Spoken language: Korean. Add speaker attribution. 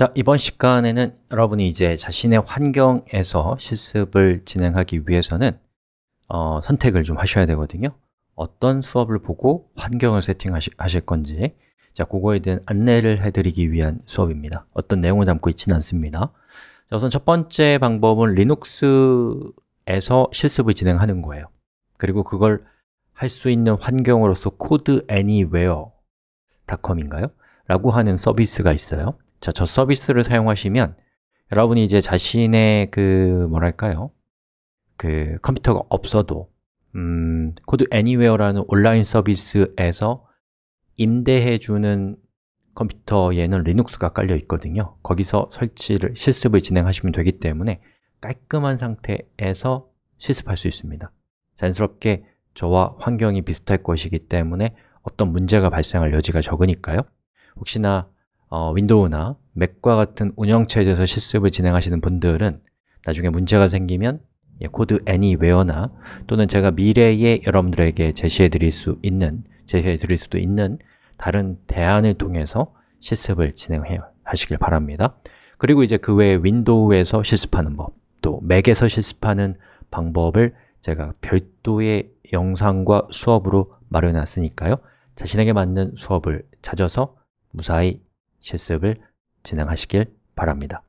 Speaker 1: 자, 이번 시간에는 여러분이 이제 자신의 환경에서 실습을 진행하기 위해서는 어, 선택을 좀 하셔야 되거든요 어떤 수업을 보고 환경을 세팅하실 건지 자, 그거에 대한 안내를 해드리기 위한 수업입니다 어떤 내용을 담고 있지는 않습니다 자, 우선 첫 번째 방법은 리눅스에서 실습을 진행하는 거예요 그리고 그걸 할 수 있는 환경으로서 codeanywhere.com인가요? 라고 하는 서비스가 있어요 자, 저 서비스를 사용하시면 여러분이 이제 자신의 그 뭐랄까요? 그 컴퓨터가 없어도 음, 코드 애니웨어라는 온라인 서비스에서 임대해 주는 컴퓨터에는 리눅스가 깔려 있거든요. 거기서 설치를 실습을 진행하시면 되기 때문에 깔끔한 상태에서 실습할 수 있습니다. 자연스럽게 저와 환경이 비슷할 것이기 때문에 어떤 문제가 발생할 여지가 적으니까요. 혹시나 어, 윈도우나 맥과 같은 운영체제에서 실습을 진행하시는 분들은 나중에 문제가 생기면 예, 코드 anywhere나 또는 제가 미래에 여러분들에게 제시해 드릴 수 있는 제시해 드릴 수도 있는 다른 대안을 통해서 실습을 진행해 하시길 바랍니다 그리고 이제 그 외에 윈도우에서 실습하는 법, 또 맥에서 실습하는 방법을 제가 별도의 영상과 수업으로 마련해놨으니까요 자신에게 맞는 수업을 찾아서 무사히 실습을 진행하시길 바랍니다.